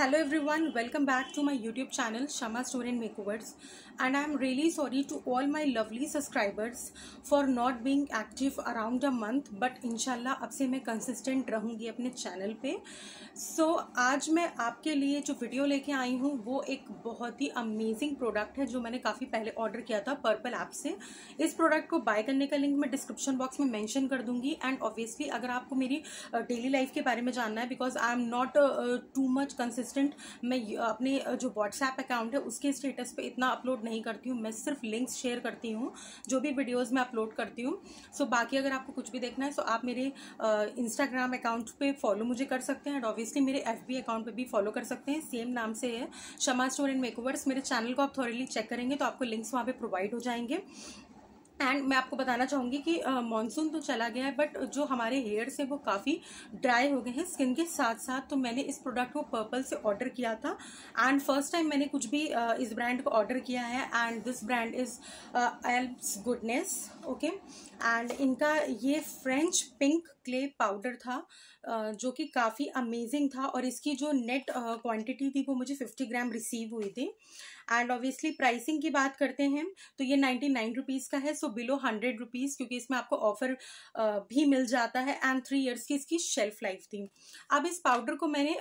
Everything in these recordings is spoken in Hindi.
Hello one welcome back to my YouTube channel Shama store and makeovers and I am really sorry to all my lovely subscribers for not being active around a month but इनशाला अब से मैं कंसिस्टेंट रहूँगी अपने चैनल पर सो so, आज मैं आपके लिए जो वीडियो लेके आई हूँ वो एक बहुत ही अमेजिंग प्रोडक्ट है जो मैंने काफ़ी पहले ऑर्डर किया था पर्पल ऐप से इस प्रोडक्ट को बाय करने का लिंक मैं डिस्क्रिप्शन बॉक्स में मैंशन कर दूंगी एंड ऑब्वियसली अगर आपको मेरी डेली uh, लाइफ के बारे में जानना है because I am not too much consist assistant मैं अपने जो व्हाट्सएप अकाउंट है उसके स्टेटस पे इतना अपलोड नहीं करती हूँ मैं सिर्फ लिंक्स शेयर करती हूँ जो भी वीडियोस मैं अपलोड करती हूँ सो बाकी अगर आपको कुछ भी देखना है सो आप मेरे इंस्टाग्राम अकाउंट पर फॉलो मुझे कर सकते हैं एंड ऑब्वियसली मेरे एफ अकाउंट पर भी फॉलो कर सकते हैं सेम नाम से है शमा स्टोर एंड मेकओवर्स मेरे चैनल को आप थोड़ी चेक करेंगे तो आपको लिंक्स वहाँ पर प्रोवाइड हो जाएंगे एंड मैं आपको बताना चाहूँगी कि मानसून तो चला गया है बट जो हमारे हेयर्स हैं वो काफ़ी ड्राई हो गए हैं स्किन के साथ साथ तो मैंने इस प्रोडक्ट को पर्पल से ऑर्डर किया था एंड फर्स्ट टाइम मैंने कुछ भी uh, इस ब्रांड को ऑर्डर किया है and this brand is Alps goodness okay and इनका ये फ्रेंच पिंक क्ले पाउडर था जो कि काफ़ी अमेजिंग था और इसकी जो नेट क्वान्टिटी थी वो मुझे फिफ्टी ग्राम रिसीव हुई थी एंड ऑब्वियसली प्राइसिंग की बात करते हैं तो ये नाइन्टी नाइन रुपीज़ का है सो बिलो हंड्रेड रुपीज़ क्योंकि इसमें आपको ऑफर भी मिल जाता है एंड थ्री ईयर्स की इसकी शेल्फ लाइफ थी अब इस पाउडर को मैंने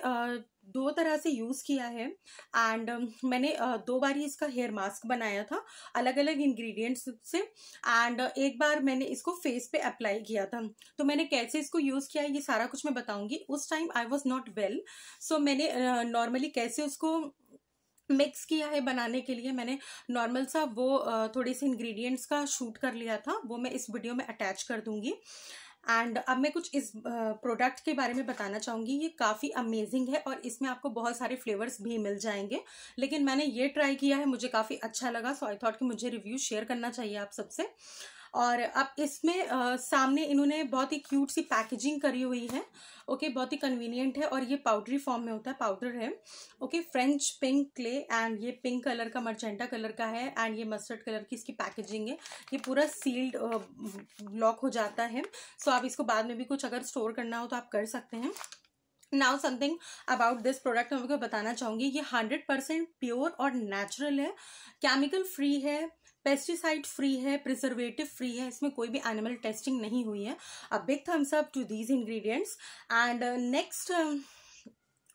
दो तरह से यूज़ किया है एंड मैंने दो बार ही इसका हेयर मास्क बनाया था अलग अलग इंग्रेडिएंट्स से एंड एक बार मैंने इसको फेस पे अप्लाई किया था तो मैंने कैसे इसको यूज़ किया ये सारा कुछ मैं बताऊंगी उस time I was not well so मैंने नॉर्मली कैसे उसको मिक्स किया है बनाने के लिए मैंने नॉर्मल सा वो थोड़ी सी इंग्रेडिएंट्स का शूट कर लिया था वो मैं इस वीडियो में अटैच कर दूंगी एंड अब मैं कुछ इस प्रोडक्ट के बारे में बताना चाहूँगी ये काफ़ी अमेजिंग है और इसमें आपको बहुत सारे फ्लेवर्स भी मिल जाएंगे लेकिन मैंने ये ट्राई किया है मुझे काफ़ी अच्छा लगा सो आई थॉट कि मुझे रिव्यू शेयर करना चाहिए आप सबसे और अब इसमें आ, सामने इन्होंने बहुत ही क्यूट सी पैकेजिंग करी हुई है ओके बहुत ही कन्वीनियंट है और ये पाउडरी फॉर्म में होता है पाउडर है okay French pink clay and ये पिंक कलर का मर्जेंटा कलर का है एंड ये मस्टर्ड कलर की इसकी पैकेजिंग है ये पूरा सील्ड लॉक हो जाता है सो आप इसको बाद में भी कुछ अगर स्टोर करना हो तो आप कर सकते हैं now something about this product मैं आपको बताना चाहूँगी ये हंड्रेड परसेंट प्योर और नेचुरल है केमिकल फ्री है पेस्टिसाइड फ्री है प्रिजर्वेटिव फ्री है इसमें कोई भी एनिमल टेस्टिंग नहीं हुई है अब big thumbs up to these ingredients and next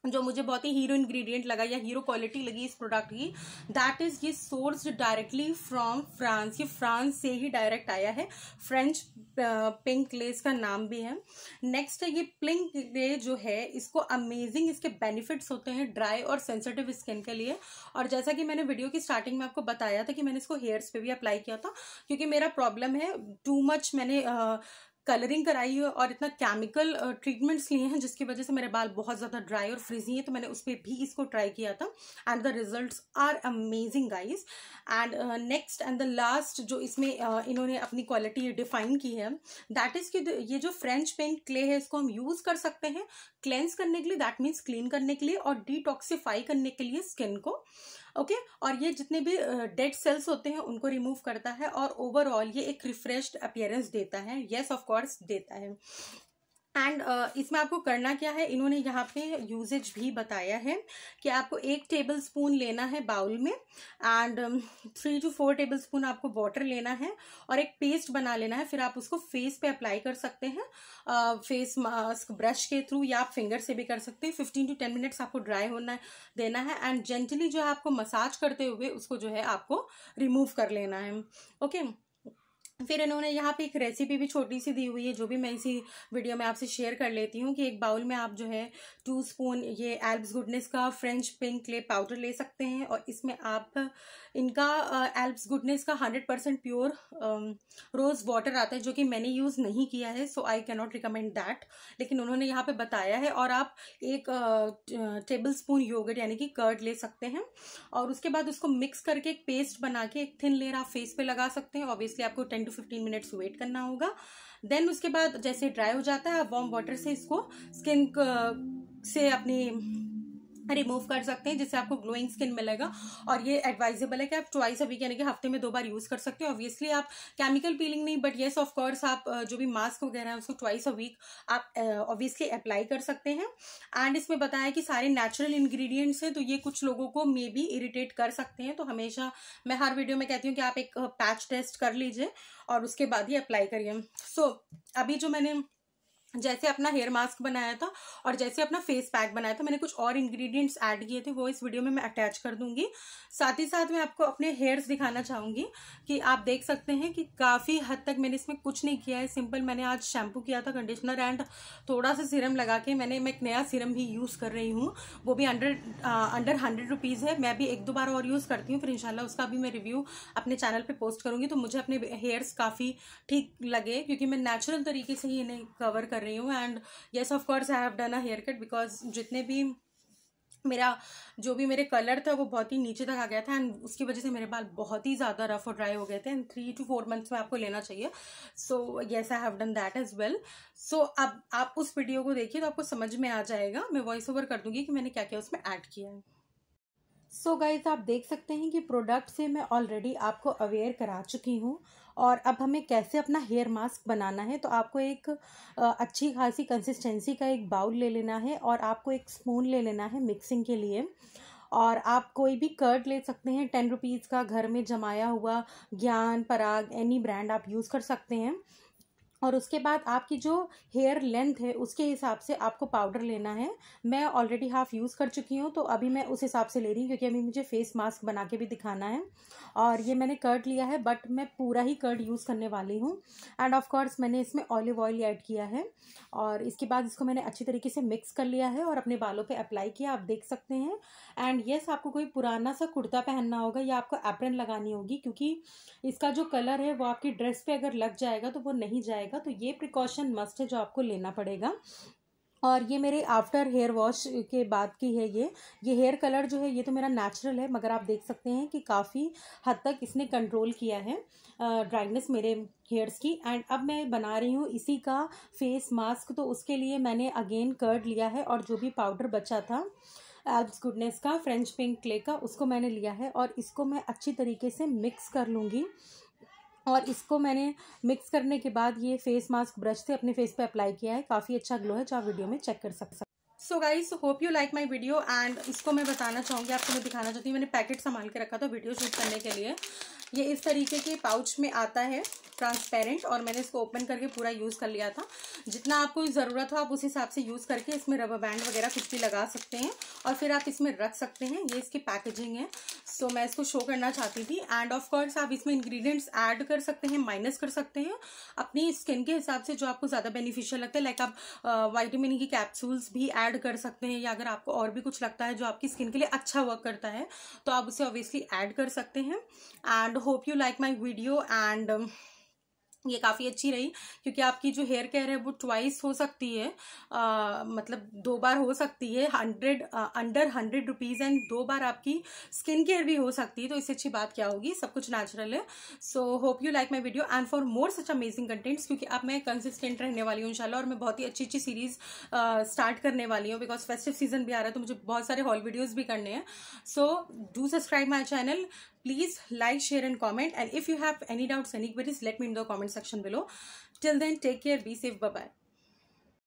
जो मुझे बहुत ही हीरो इंग्रेडिएंट लगा या हीरो क्वालिटी लगी इस प्रोडक्ट की दैट इज़ ये सोर्स डायरेक्टली फ्रॉम फ्रांस ये फ्रांस से ही डायरेक्ट आया है फ्रेंच पिंक लेस का नाम भी है नेक्स्ट है ये पिंक ले जो है इसको अमेजिंग इसके बेनिफिट्स होते हैं ड्राई और सेंसिटिव स्किन के लिए और जैसा कि मैंने वीडियो की स्टार्टिंग में आपको बताया था कि मैंने इसको हेयर्स पे भी अप्लाई किया था क्योंकि मेरा प्रॉब्लम है टू मच मैंने uh, कलरिंग कराई है और इतना केमिकल ट्रीटमेंट्स लिए हैं जिसकी वजह से मेरे बाल बहुत ज़्यादा ड्राई और फ्रीजी हैं तो मैंने उस पर भी इसको ट्राई किया था and the result are amazing guys and next and the last जो इसमें uh, इन्होंने अपनी क्वालिटी डिफाइन की है दैट इज़ कि ये जो फ्रेंच पेंट क्ले है इसको हम यूज़ कर सकते हैं क्लेंस करने के लिए दैट मीन्स क्लीन करने के लिए और डिटॉक्सीफाई करने के लिए स्किन को ओके okay? और ये जितने भी डेड सेल्स होते हैं उनको रिमूव करता है और ओवरऑल ये एक रिफ्रेश्ड अपियरेंस देता है येस ऑफकोर्स देता है एंड uh, इसमें आपको करना क्या है इन्होंने यहाँ पे यूजेज भी बताया है कि आपको एक टेबल स्पून लेना है बाउल में and three to four tablespoon आपको वाटर लेना है और एक पेस्ट बना लेना है फिर आप उसको फेस पे अप्लाई कर सकते हैं फेस मास्क ब्रश के थ्रू या आप फिंगर से भी कर सकते हैं फिफ्टीन टू टेन मिनट्स आपको ड्राई होना है, देना है एंड जेंटली जो है आपको मसाज करते हुए उसको जो है आपको रिमूव कर लेना है ओके okay? फिर इन्होंने यहाँ पे एक रेसिपी भी छोटी सी दी हुई है जो भी मैं इसी वीडियो में आपसे शेयर कर लेती हूँ कि एक बाउल में आप जो है टू स्पून ये एल्ब्स गुडनेस का फ्रेंच पिंक क्ले पाउडर ले सकते हैं और इसमें आप इनका एल्ब्स गुडनेस का hundred percent pure rose water आता है जो कि मैंने यूज़ नहीं किया है so I cannot recommend that लेकिन उन्होंने यहाँ पर बताया है और आप एक टेबल स्पून योगट यानी कि कर्ड ले सकते हैं और उसके बाद उसको मिक्स करके एक पेस्ट बना के एक थिन लेयर आप फेस पर लगा सकते हैं ऑब्वियसली आपको ten to fifteen minutes wait करना होगा देन उसके बाद जैसे ड्राई हो जाता है आप वार्म वाटर से इसको स्किन uh, से अपनी रिमूव कर सकते हैं जिससे आपको ग्लोइंग स्किन मिलेगा और ये एडवाइजेबल है कि आप ट्वाइस अभी यानी कि हफ्ते में दो बार यूज़ कर सकते हैं ऑब्वियसली आप केमिकल पीलिंग नहीं बट येस ऑफकोर्स आप जो भी मास्क वगैरह है उसको ट्वाइस अ वीक आप ऑब्वियसली अप्लाई कर सकते हैं एंड इसमें बताया कि सारे नेचुरल इन्ग्रीडियंट्स हैं तो ये कुछ लोगों को मे बी इरीटेट कर सकते हैं तो हमेशा मैं हर वीडियो में कहती हूँ कि आप एक पैच टेस्ट कर लीजिए और उसके बाद ही अप्लाई करिए सो so, अभी जो मैंने जैसे अपना हेयर मास्क बनाया था और जैसे अपना फेस पैक बनाया था मैंने कुछ और इंग्रेडिएंट्स ऐड किए थे वो इस वीडियो में मैं अटैच कर दूंगी साथ ही साथ मैं आपको अपने हेयर्स दिखाना चाहूंगी कि आप देख सकते हैं कि काफ़ी हद तक मैंने इसमें कुछ नहीं किया है सिंपल मैंने आज शैम्पू किया था कंडीशनर एंड थोड़ा सा सीरम लगा के मैंने मैं एक नया सीरम भी यूज़ कर रही हूँ वो भी अंडर अंडर हंड्रेड रुपीज़ है मैं भी एक दो बार और यूज़ करती हूँ फिर इनशाला उसका भी मैं रिव्यू अपने चैनल पर पोस्ट करूँगी तो मुझे अपने हेयर्स काफ़ी ठीक लगे क्योंकि मैं नेचुरल तरीके से ही इन्हें कवर कर रही हूँ and yes of course I have done a hair cut because जितने भी मेरा जो भी मेरे कलर था वो बहुत ही नीचे तक आ गया था एंड उसकी वजह से मेरे बाल बहुत ही ज़्यादा रफ और ड्राई हो गए थे and three to four months में आपको लेना चाहिए so yes I have done that as well so अब आप उस वीडियो को देखिए तो आपको समझ में आ जाएगा मैं वॉइस ओवर कर दूंगी कि मैंने क्या क्या उसमें ऐड किया है सो so गाइज आप देख सकते हैं कि प्रोडक्ट से मैं ऑलरेडी आपको अवेयर करा चुकी हूँ और अब हमें कैसे अपना हेयर मास्क बनाना है तो आपको एक अच्छी खासी कंसिस्टेंसी का एक बाउल ले लेना है और आपको एक स्पून ले लेना है मिक्सिंग के लिए और आप कोई भी कर्ड ले सकते हैं टेन रुपीज़ का घर में जमाया हुआ ज्ञान पराग एनी ब्रांड आप यूज़ कर सकते हैं और उसके बाद आपकी जो हेयर लेंथ है उसके हिसाब से आपको पाउडर लेना है मैं ऑलरेडी हाफ यूज़ कर चुकी हूँ तो अभी मैं उस हिसाब से ले रही हूँ क्योंकि अभी मुझे फेस मास्क बना के भी दिखाना है और ये मैंने कर्ड लिया है बट मैं पूरा ही कर्ड यूज़ करने वाली हूँ एंड ऑफ कोर्स मैंने इसमें ऑलिव ऑयल ऐड किया है और इसके बाद इसको मैंने अच्छी तरीके से मिक्स कर लिया है और अपने बालों पर अप्लाई किया आप देख सकते हैं एंड येस आपको कोई पुराना सा कुर्ता पहनना होगा या आपको एप्रन लगानी होगी क्योंकि इसका जो कलर है वो आपकी ड्रेस पर अगर लग जाएगा तो वो नहीं जाएगा जाएगा तो ये प्रिकॉशन मस्ट है जो आपको लेना पड़ेगा और ये मेरे आफ्टर हेयर वॉश के बाद की है ये ये हेयर कलर जो है ये तो मेरा नेचुरल है मगर आप देख सकते हैं कि काफ़ी हद तक इसने कंट्रोल किया है ड्राइनेस मेरे हेयर्स की एंड अब मैं बना रही हूँ इसी का फेस मास्क तो उसके लिए मैंने अगेन कर्ड लिया है और जो भी पाउडर बचा था एल्ब्स गुडनेस का फ्रेंच पिंक क्ले का उसको मैंने लिया है और इसको मैं अच्छी तरीके से मिक्स कर लूँगी और इसको मैंने मिक्स करने के बाद ये फेस मास्क ब्रश से अपने फेस पे अप्लाई किया है काफ़ी अच्छा ग्लो है जो आप वीडियो में चेक कर सकते so guys hope you like my video and इसको मैं बताना चाहूँगी आपको मैं दिखाना चाहती हूँ मैंने पैकेट संभाल के रखा था वीडियो शूट करने के लिए ये इस तरीके के पाउच में आता है ट्रांसपेरेंट और मैंने इसको ओपन करके पूरा यूज़ कर लिया था जितना आपको ज़रूरत हो आप उस हिसाब से यूज़ करके इसमें रबर बैंड वगैरह कुछ भी लगा सकते हैं और फिर आप इसमें रख सकते हैं ये इसकी पैकेजिंग है सो मैं इसको शो करना चाहती थी एंड ऑफ कोर्स आप इसमें इंग्रेडिएंट्स ऐड कर सकते हैं माइनस कर सकते हैं अपनी स्किन के हिसाब से जो आपको ज़्यादा बेनिफिशियल लगता है लाइक आप वाइटामिन की कैप्सूल्स भी ऐड कर सकते हैं या अगर आपको और भी कुछ लगता है जो आपकी स्किन के लिए अच्छा वर्क करता है तो आप उसे ऑब्वियसली ऐड कर सकते हैं and hope you like my video and ये काफ़ी अच्छी रही क्योंकि आपकी जो हेयर केयर है वो ट्वाइस हो सकती है आ, मतलब दो बार हो सकती है hundred under hundred rupees and दो बार आपकी स्किन केयर भी हो सकती है तो इससे अच्छी बात क्या होगी सब कुछ नेचुरल है so hope you like my video and for more such amazing contents क्योंकि अब मैं कंसिस्टेंट रहने वाली हूँ इन और मैं बहुत ही अच्छी अच्छी सीरीज स्टार्ट करने वाली हूँ बिकॉज फेस्टिव सीजन भी आ रहा है तो मुझे बहुत सारे हॉल वीडियोज़ भी करने हैं so do subscribe my channel please like share and comment and if you have any doubts any queries let me in the comment section below till then take care be safe bye bye